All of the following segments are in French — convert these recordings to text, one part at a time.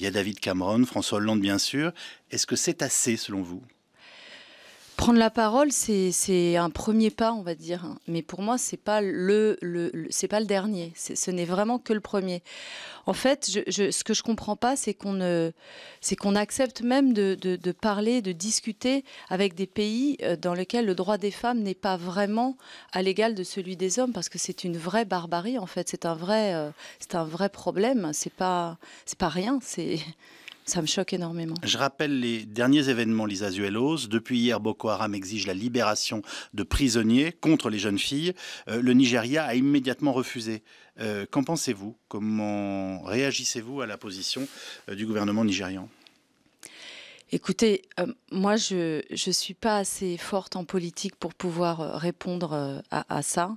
Il y a David Cameron, François Hollande bien sûr. Est-ce que c'est assez selon vous Prendre la parole, c'est un premier pas, on va dire. Mais pour moi, c'est pas le, pas le dernier. Ce n'est vraiment que le premier. En fait, ce que je comprends pas, c'est qu'on accepte même de, parler, de discuter avec des pays euh, dans lesquels le droit des femmes n'est pas vraiment à l'égal de celui des hommes, parce que c'est une vraie barbarie. En fait, c'est un vrai, euh, un vrai problème. C'est pas, pas rien. C'est ça me choque énormément. Je rappelle les derniers événements, Lisa Zuelos. Depuis hier, Boko Haram exige la libération de prisonniers contre les jeunes filles. Euh, le Nigeria a immédiatement refusé. Euh, qu'en pensez-vous Comment réagissez-vous à la position euh, du gouvernement nigérian Écoutez, moi, je ne suis pas assez forte en politique pour pouvoir répondre à, à ça.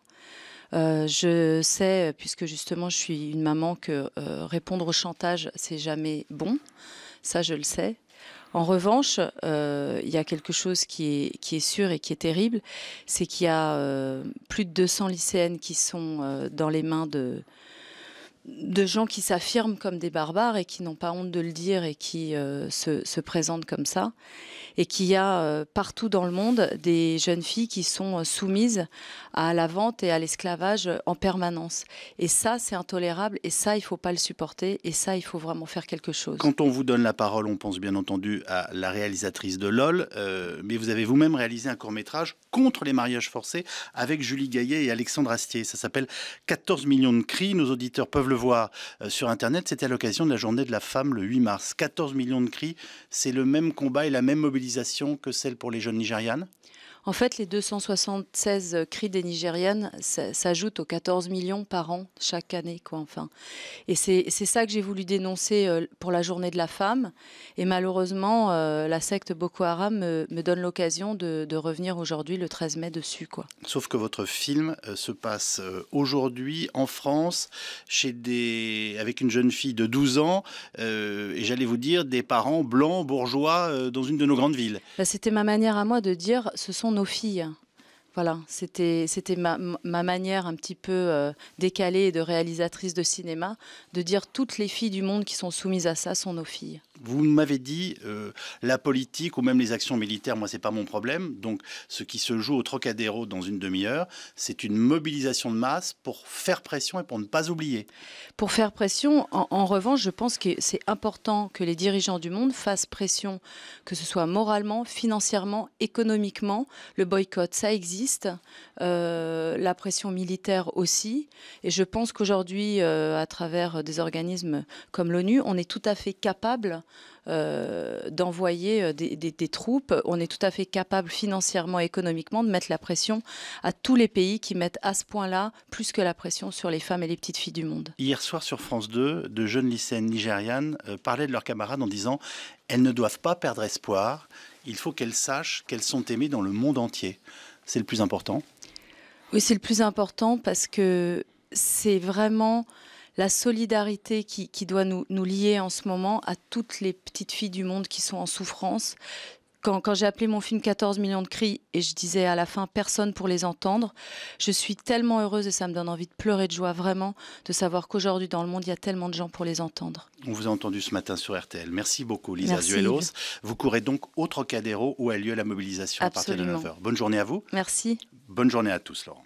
Euh, je sais, puisque justement je suis une maman, que euh, répondre au chantage, c'est jamais bon. Ça, je le sais. En revanche, euh, il y a quelque chose qui est, qui est, sûr et qui est terrible, c'est qu'il y a plus de 200 lycéennes qui sont dans les mains de, de gens qui s'affirment comme des barbares et qui n'ont pas honte de le dire et qui euh, se, se, présentent comme ça. Et qu'il y a euh, partout dans le monde des jeunes filles qui sont euh, soumises à la vente et à l'esclavage en permanence. Et ça, c'est intolérable et ça, il ne faut pas le supporter et ça, il faut vraiment faire quelque chose. Quand on vous donne la parole, on pense bien entendu à la réalisatrice de LOL, mais vous avez vous-même réalisé un court métrage contre les mariages forcés avec Julie Gaillet et Alexandre Astier. Ça s'appelle 14 millions de cris. Nos auditeurs peuvent le le voir euh, sur Internet, c'était à l'occasion de la journée de la femme le 8 mars. 14 millions de cris, c'est le même combat et la même mobilisation que celle pour les jeunes nigérianes en fait, les 276 cris des Nigériennes s'ajoutent aux 14 millions par an chaque année, quoi, enfin. Et c'est ça que j'ai voulu dénoncer euh, pour la journée de la femme. Et malheureusement, euh, la secte Boko Haram me, donne l'occasion de, revenir aujourd'hui, le 13 mai, dessus, quoi. Sauf que votre film euh, se passe aujourd'hui en France, chez des, avec une jeune fille de 12 ans, et j'allais vous dire des parents blancs bourgeois dans une de nos grandes villes. Bah, c'était ma manière à moi de dire, ce sont nos filles. Voilà, c'était c'était ma, manière un petit peu euh, décalée de réalisatrice de cinéma de dire toutes les filles du monde qui sont soumises à ça sont nos filles. Vous m'avez dit euh, la politique ou même les actions militaires, moi c'est pas mon problème. Donc ce qui se joue au Trocadéro dans une demi-heure, c'est une mobilisation de masse pour faire pression et pour ne pas oublier. Pour faire pression, en, revanche, je pense que c'est important que les dirigeants du monde fassent pression, que ce soit moralement, financièrement, économiquement. Le boycott, ça existe. Euh, la pression militaire aussi. Et je pense qu'aujourd'hui, euh, à travers des organismes comme l'ONU, on est tout à fait capable euh, d'envoyer euh, des, troupes. On est tout à fait capable financièrement, et économiquement, de mettre la pression à tous les pays qui mettent à ce point-là plus que la pression sur les femmes et les petites filles du monde. Hier soir sur France 2, de jeunes lycéennes nigérianes euh, parlaient de leurs camarades en disant elles ne doivent pas perdre espoir. Il faut qu'elles sachent qu'elles sont aimées dans le monde entier. C'est le plus important. Oui, c'est le plus important parce que c'est vraiment la solidarité qui, doit nous, lier en ce moment à toutes les petites filles du monde qui sont en souffrance. Quand, j'ai appelé mon film 14 millions de cris et je disais à la fin personne pour les entendre, je suis tellement heureuse et ça me donne envie de pleurer de joie vraiment de savoir qu'aujourd'hui dans le monde il y a tellement de gens pour les entendre. On vous a entendu ce matin sur RTL. Merci beaucoup Lisa Zuelos. Vous courez donc au Trocadéro où a lieu la mobilisation à partir de 9h. Bonne journée à vous. Merci. Bonne journée à tous Laurent.